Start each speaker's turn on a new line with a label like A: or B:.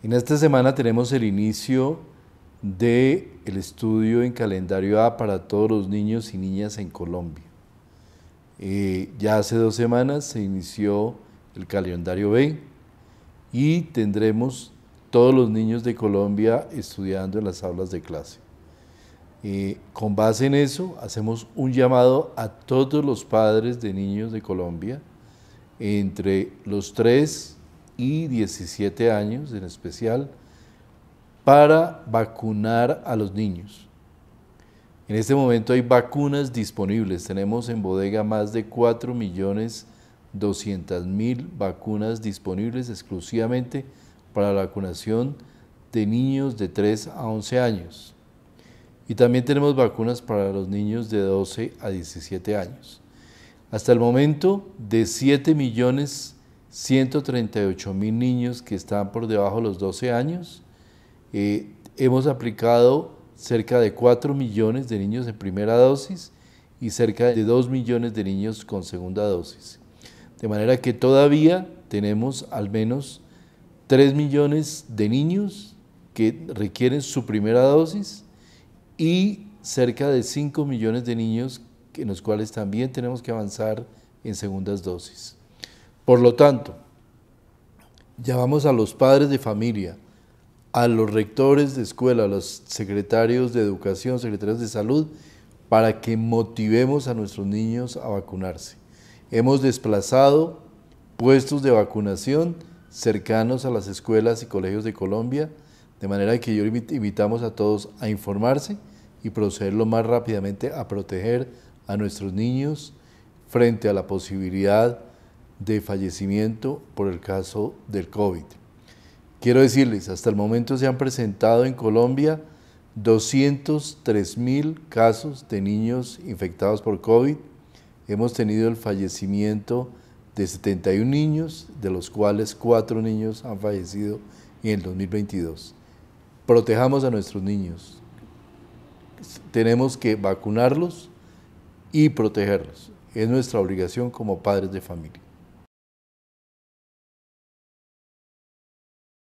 A: En esta semana tenemos el inicio del el estudio en calendario A para todos los niños y niñas en Colombia. Eh, ya hace dos semanas se inició el calendario B y tendremos todos los niños de Colombia estudiando en las aulas de clase. Eh, con base en eso, hacemos un llamado a todos los padres de niños de Colombia entre los tres y 17 años en especial para vacunar a los niños. En este momento hay vacunas disponibles. Tenemos en bodega más de 4.200.000 vacunas disponibles exclusivamente para la vacunación de niños de 3 a 11 años. Y también tenemos vacunas para los niños de 12 a 17 años. Hasta el momento, de 7 millones 138 mil niños que están por debajo de los 12 años. Eh, hemos aplicado cerca de 4 millones de niños en primera dosis y cerca de 2 millones de niños con segunda dosis. De manera que todavía tenemos al menos 3 millones de niños que requieren su primera dosis y cerca de 5 millones de niños en los cuales también tenemos que avanzar en segundas dosis. Por lo tanto, llamamos a los padres de familia, a los rectores de escuela, a los secretarios de educación, secretarios de salud, para que motivemos a nuestros niños a vacunarse. Hemos desplazado puestos de vacunación cercanos a las escuelas y colegios de Colombia, de manera que yo invitamos a todos a informarse y proceder lo más rápidamente a proteger a nuestros niños frente a la posibilidad de fallecimiento por el caso del COVID. Quiero decirles, hasta el momento se han presentado en Colombia 203 mil casos de niños infectados por COVID. Hemos tenido el fallecimiento de 71 niños, de los cuales 4 niños han fallecido en el 2022. Protejamos a nuestros niños. Tenemos que vacunarlos y protegerlos. Es nuestra obligación como padres de familia.